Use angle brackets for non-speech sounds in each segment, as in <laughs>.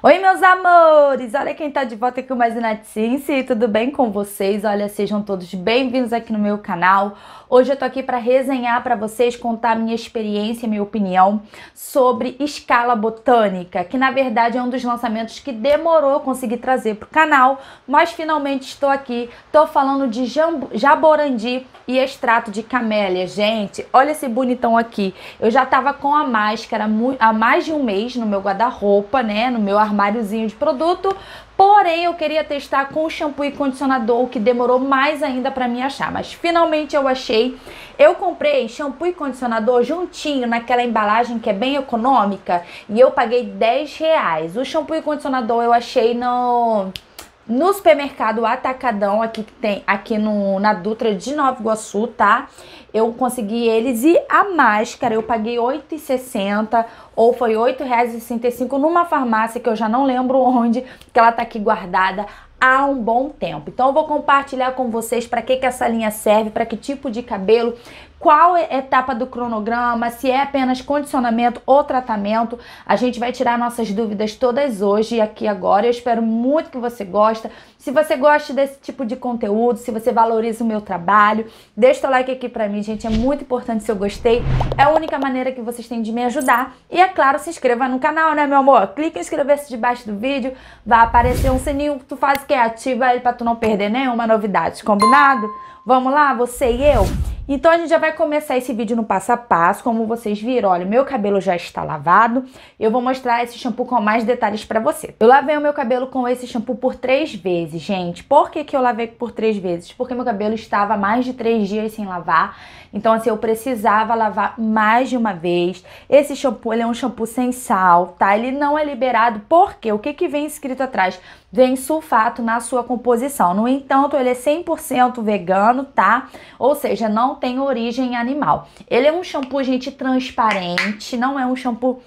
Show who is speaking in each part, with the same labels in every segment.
Speaker 1: Oi, meus amores! Olha quem tá de volta aqui com mais uma Ciência, tudo bem com vocês? Olha, sejam todos bem-vindos aqui no meu canal. Hoje eu tô aqui para resenhar para vocês, contar minha experiência, minha opinião sobre escala botânica, que na verdade é um dos lançamentos que demorou conseguir trazer pro canal, mas finalmente estou aqui. Tô falando de jaborandi e extrato de camélia. Gente, olha esse bonitão aqui. Eu já tava com a máscara há mais de um mês no meu guarda-roupa, né, no meu armáriozinho de produto, porém eu queria testar com shampoo e condicionador, que demorou mais ainda para mim achar, mas finalmente eu achei. Eu comprei shampoo e condicionador juntinho naquela embalagem que é bem econômica e eu paguei 10 reais. O shampoo e condicionador eu achei no no supermercado Atacadão, aqui que tem aqui no, na Dutra de Nova Iguaçu, tá? Eu consegui eles e a máscara eu paguei R$8,60 ou foi R$8,65 numa farmácia que eu já não lembro onde, que ela tá aqui guardada há um bom tempo. Então eu vou compartilhar com vocês para que que essa linha serve, para que tipo de cabelo, qual é etapa do cronograma, se é apenas condicionamento ou tratamento. A gente vai tirar nossas dúvidas todas hoje e aqui agora. Eu espero muito que você goste. Se você gosta desse tipo de conteúdo, se você valoriza o meu trabalho, deixa o like aqui pra mim, gente. É muito importante se eu gostei. É a única maneira que vocês têm de me ajudar. E é claro, se inscreva no canal, né, meu amor? Clique em inscrever-se debaixo do vídeo. Vai aparecer um sininho que tu faz que é ativa ele pra tu não perder nenhuma novidade. Combinado? Vamos lá, você e eu? Então a gente já vai começar esse vídeo no passo a passo, como vocês viram, olha, meu cabelo já está lavado, eu vou mostrar esse shampoo com mais detalhes pra você. Eu lavei o meu cabelo com esse shampoo por três vezes, gente. Por que que eu lavei por três vezes? Porque meu cabelo estava mais de três dias sem lavar, então assim, eu precisava lavar mais de uma vez. Esse shampoo, ele é um shampoo sem sal, tá? Ele não é liberado, porque o que que vem escrito atrás? vem sulfato na sua composição. No entanto, ele é 100% vegano, tá? Ou seja, não tem origem animal. Ele é um shampoo, gente, transparente, não é um shampoo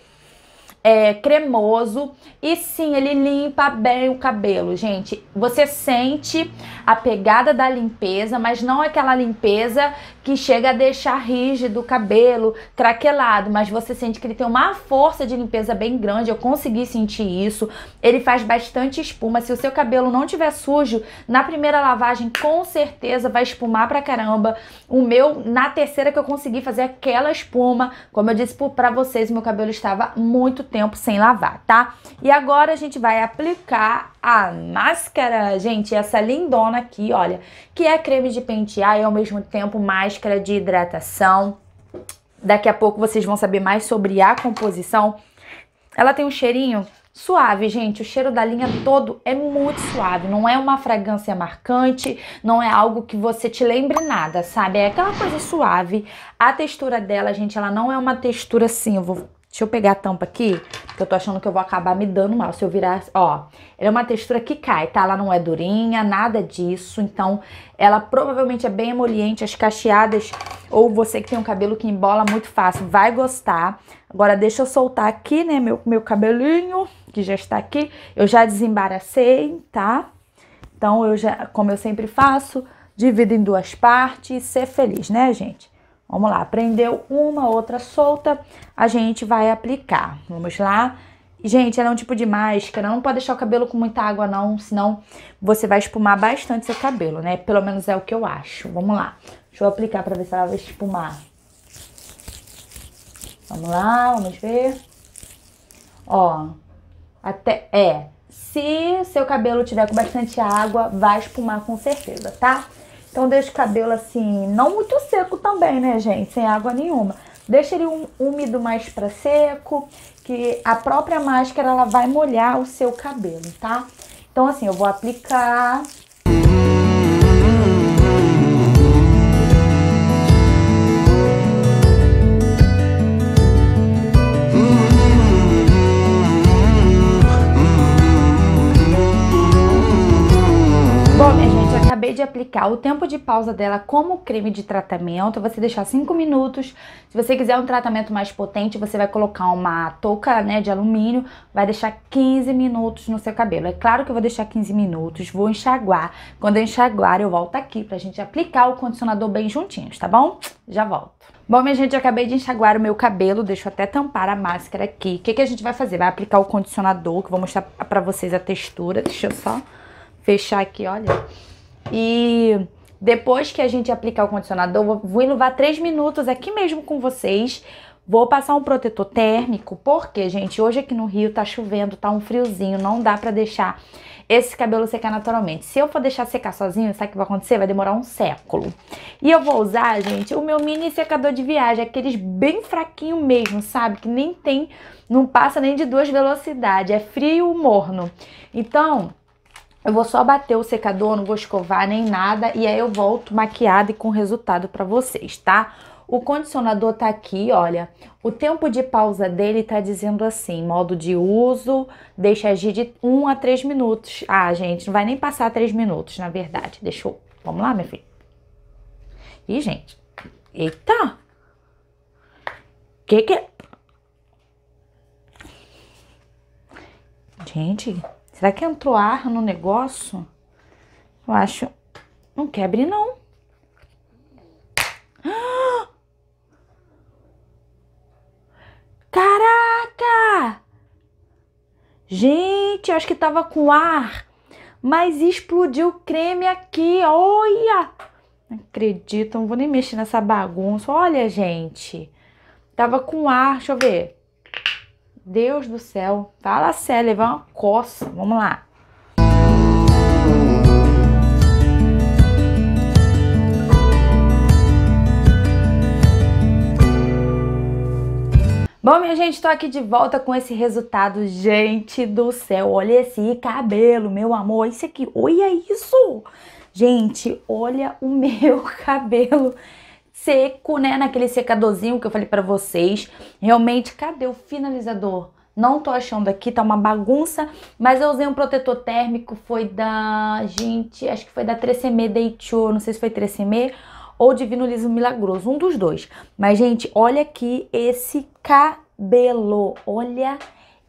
Speaker 1: é, cremoso e sim, ele limpa bem o cabelo, gente. Você sente a pegada da limpeza, mas não aquela limpeza que chega a deixar rígido o cabelo, craquelado, mas você sente que ele tem uma força de limpeza bem grande, eu consegui sentir isso. Ele faz bastante espuma, se o seu cabelo não tiver sujo, na primeira lavagem com certeza vai espumar pra caramba. O meu, na terceira que eu consegui fazer aquela espuma, como eu disse pra vocês, meu cabelo estava muito tempo sem lavar, tá? E agora a gente vai aplicar a máscara, gente, essa lindona aqui, olha, que é creme de pentear e ao mesmo tempo máscara de hidratação. Daqui a pouco vocês vão saber mais sobre a composição. Ela tem um cheirinho suave, gente. O cheiro da linha todo é muito suave. Não é uma fragrância marcante, não é algo que você te lembre nada, sabe? É aquela coisa suave. A textura dela, gente, ela não é uma textura assim. Eu vou... Deixa eu pegar a tampa aqui que eu tô achando que eu vou acabar me dando mal se eu virar, ó. Ela é uma textura que cai, tá? Ela não é durinha, nada disso, então ela provavelmente é bem emoliente, as cacheadas ou você que tem um cabelo que embola muito fácil, vai gostar. Agora deixa eu soltar aqui, né, meu, meu cabelinho, que já está aqui. Eu já desembaracei, tá? Então eu já, como eu sempre faço, divido em duas partes e ser feliz, né, gente? Vamos lá, prendeu uma, outra solta, a gente vai aplicar. Vamos lá. Gente, ela é um tipo de máscara, não pode deixar o cabelo com muita água não, senão você vai espumar bastante seu cabelo, né? Pelo menos é o que eu acho. Vamos lá. Deixa eu aplicar pra ver se ela vai espumar. Vamos lá, vamos ver. Ó, até, é, se seu cabelo tiver com bastante água, vai espumar com certeza, tá? Tá? Então deixa o cabelo assim, não muito seco também, né, gente? Sem água nenhuma. Deixa ele um, úmido mais para seco, que a própria máscara ela vai molhar o seu cabelo, tá? Então assim, eu vou aplicar aplicar o tempo de pausa dela como creme de tratamento, você deixar 5 minutos. Se você quiser um tratamento mais potente, você vai colocar uma touca né, de alumínio, vai deixar 15 minutos no seu cabelo. É claro que eu vou deixar 15 minutos, vou enxaguar. Quando eu enxaguar, eu volto aqui pra gente aplicar o condicionador bem juntinhos, tá bom? Já volto. Bom, minha gente, eu acabei de enxaguar o meu cabelo, deixa eu até tampar a máscara aqui. O que, que a gente vai fazer? Vai aplicar o condicionador, que eu vou mostrar pra vocês a textura. Deixa eu só fechar aqui, olha. E depois que a gente aplicar o condicionador, vou inovar três minutos aqui mesmo com vocês. Vou passar um protetor térmico, porque, gente, hoje aqui no Rio tá chovendo, tá um friozinho, não dá pra deixar esse cabelo secar naturalmente. Se eu for deixar secar sozinho, sabe o que vai acontecer? Vai demorar um século. E eu vou usar, gente, o meu mini secador de viagem, aqueles bem fraquinho mesmo, sabe? Que nem tem, não passa nem de duas velocidades, é frio morno. Então, eu vou só bater o secador, não vou escovar nem nada, e aí eu volto maquiada e com resultado para vocês, tá? O condicionador tá aqui, olha. O tempo de pausa dele tá dizendo assim, modo de uso, deixa agir de 1 a 3 minutos. Ah, gente, não vai nem passar 3 minutos, na verdade. Deixa eu... Vamos lá, meu filho. Ih, gente. Eita! Que que... É? Gente, Será que entrou ar no negócio? Eu acho. Não quebre, não. <gasps> Caraca! Gente, acho que tava com ar. Mas explodiu o creme aqui. Olha! Não acredito, não vou nem mexer nessa bagunça. Olha, gente. Tava com ar, deixa eu ver. Deus do céu. Fala sério, levar uma coça. Vamos lá. Bom, minha gente, tô aqui de volta com esse resultado. Gente do céu, olha esse cabelo, meu amor. Isso aqui, olha isso! Gente, olha o <laughs> meu cabelo seco, né? Naquele secadorzinho que eu falei pra vocês. Realmente, cadê o finalizador? Não tô achando aqui, tá uma bagunça. Mas eu usei um protetor térmico, foi da... Gente, acho que foi da 3CM Deichou, não sei se foi 3 ou Divino Liso Milagroso, um dos dois. Mas, gente, olha aqui esse cabelo, olha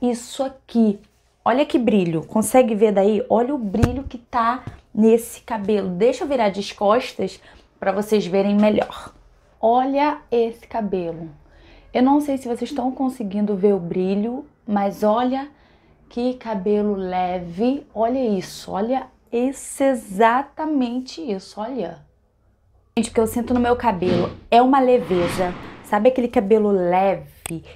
Speaker 1: isso aqui. Olha que brilho, consegue ver daí? Olha o brilho que tá nesse cabelo. Deixa eu virar de costas para vocês verem melhor. Olha esse cabelo. Eu não sei se vocês estão conseguindo ver o brilho, mas olha que cabelo leve. Olha isso, olha esse, exatamente isso, olha. Gente, o que eu sinto no meu cabelo é uma leveza. Sabe aquele cabelo leve?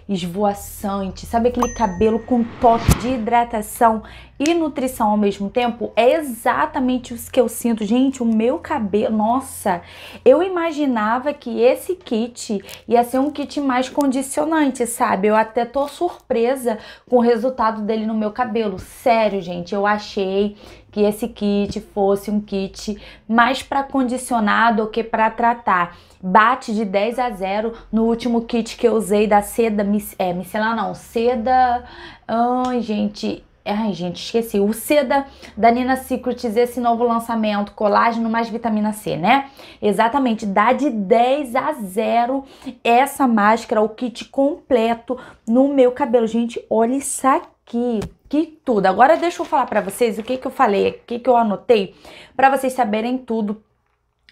Speaker 1: esvoaçante, sabe aquele cabelo com toque de hidratação e nutrição ao mesmo tempo? É exatamente isso que eu sinto, gente, o meu cabelo, nossa, eu imaginava que esse kit ia ser um kit mais condicionante, sabe? Eu até tô surpresa com o resultado dele no meu cabelo, sério, gente, eu achei que esse kit fosse um kit mais para condicionar do que para tratar. Bate de 10 a 0 no último kit que eu usei da seda, é, micelar não, seda, ai gente, Ai, gente, esqueci. O seda da Nina Secrets, esse novo lançamento, colágeno mais vitamina C, né? Exatamente, dá de 10 a 0 essa máscara, o kit completo no meu cabelo. Gente, olha isso aqui que tudo. Agora deixa eu falar para vocês o que, que eu falei, o que, que eu anotei, para vocês saberem tudo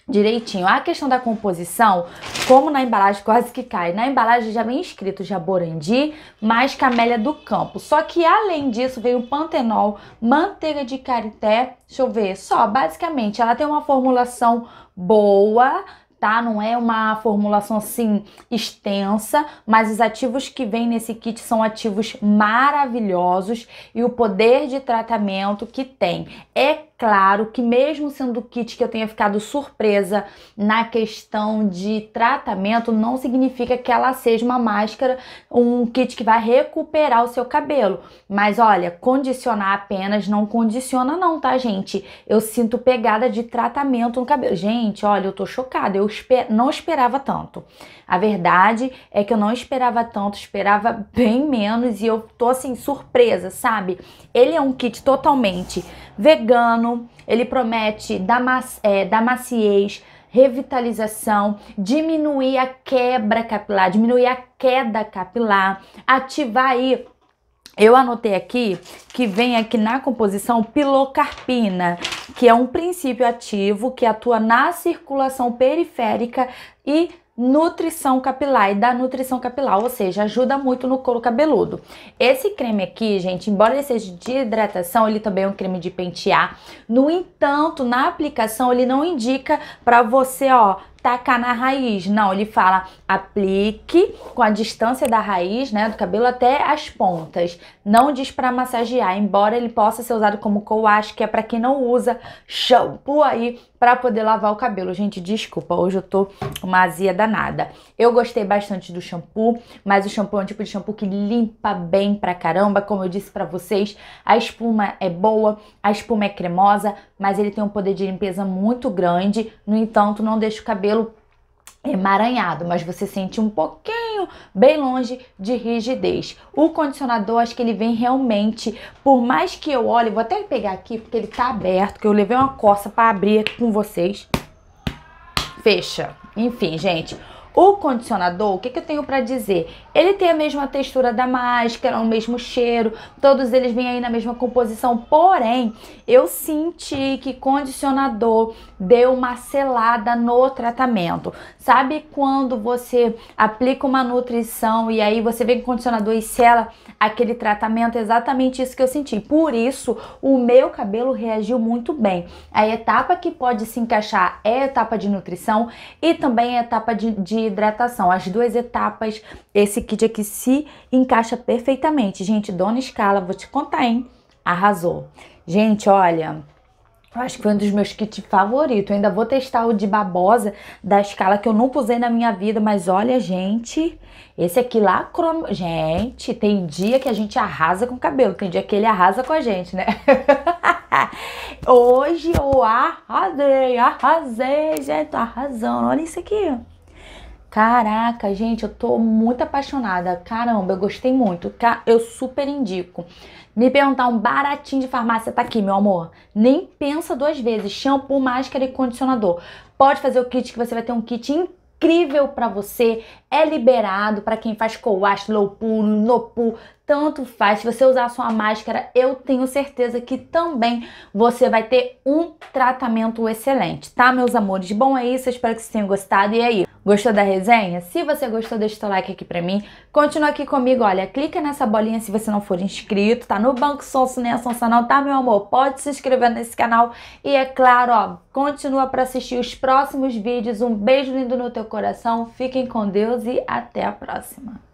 Speaker 1: direitinho. A questão da composição, como na embalagem quase que cai. Na embalagem já vem escrito jaborandi mais camélia do campo. Só que além disso veio pantenol, manteiga de carité, deixa eu ver, só basicamente ela tem uma formulação boa, tá? Não é uma formulação assim extensa, mas os ativos que vem nesse kit são ativos maravilhosos e o poder de tratamento que tem é claro que, mesmo sendo kit que eu tenha ficado surpresa na questão de tratamento, não significa que ela seja uma máscara, um kit que vai recuperar o seu cabelo. Mas olha, condicionar apenas não condiciona, não, tá, gente? Eu sinto pegada de tratamento no cabelo. Gente, olha, eu tô chocada. Eu esper... não esperava tanto. A verdade é que eu não esperava tanto, esperava bem menos e eu tô assim, surpresa, sabe? Ele é um kit totalmente vegano, ele promete da é, damaciez, revitalização, diminuir a quebra capilar, diminuir a queda capilar, ativar aí eu anotei aqui que vem aqui na composição pilocarpina, que é um princípio ativo que atua na circulação periférica e nutrição capilar e da nutrição capilar, ou seja, ajuda muito no couro cabeludo. Esse creme aqui, gente, embora ele seja de hidratação, ele também é um creme de pentear. No entanto, na aplicação ele não indica para você, ó, tacar na raiz. Não, ele fala aplique com a distância da raiz, né, do cabelo até as pontas. Não diz para massagear, embora ele possa ser usado como coache, que é para quem não usa shampoo aí para poder lavar o cabelo. Gente, desculpa, hoje eu tô uma azia danada. Eu gostei bastante do shampoo, mas o shampoo é um tipo de shampoo que limpa bem pra caramba, como eu disse para vocês. A espuma é boa, a espuma é cremosa, mas ele tem um poder de limpeza muito grande. No entanto, não deixa o cabelo emaranhado, mas você sente um pouquinho bem longe de rigidez. O condicionador, acho que ele vem realmente, por mais que eu olhe, vou até pegar aqui porque ele tá aberto, que eu levei uma coça para abrir aqui com vocês. Fecha. Enfim, gente, o condicionador, o que, que eu tenho para dizer? Ele tem a mesma textura da máscara, o mesmo cheiro, todos eles vêm aí na mesma composição, porém, eu senti que condicionador deu uma selada no tratamento. Sabe quando você aplica uma nutrição e aí você vem com condicionador e sela aquele tratamento? É exatamente isso que eu senti. Por isso, o meu cabelo reagiu muito bem. A etapa que pode se encaixar é a etapa de nutrição e também a etapa de, de hidratação. As duas etapas, esse kit aqui se encaixa perfeitamente. Gente, Dona Escala, vou te contar, hein? Arrasou. Gente, olha, acho que foi um dos meus kits favoritos. Eu ainda vou testar o de babosa da escala que eu nunca usei na minha vida, mas olha, gente, esse aqui lá, gente, tem dia que a gente arrasa com o cabelo, tem dia que ele arrasa com a gente, né? <laughs> Hoje eu arrasei, arrasei, gente, arrasando. Olha isso aqui. Caraca, gente, eu tô muito apaixonada. Caramba, eu gostei muito. Eu super indico. Me perguntar um baratinho de farmácia tá aqui, meu amor. Nem pensa duas vezes. Shampoo, máscara e condicionador. Pode fazer o kit que você vai ter um kit incrível para você, é liberado para quem faz coache, low pull, no pull, tanto faz. Se você usar a sua máscara, eu tenho certeza que também você vai ter um tratamento excelente, tá, meus amores? Bom, é isso, eu espero que vocês tenham gostado e é Gostou da resenha? Se você gostou, deixa o seu like aqui pra mim. Continua aqui comigo, olha, clica nessa bolinha se você não for inscrito, tá no Banco Sonso, nem a é Sonsa tá, meu amor? Pode se inscrever nesse canal e, é claro, ó, continua pra assistir os próximos vídeos. Um beijo lindo no teu coração, fiquem com Deus e até a próxima.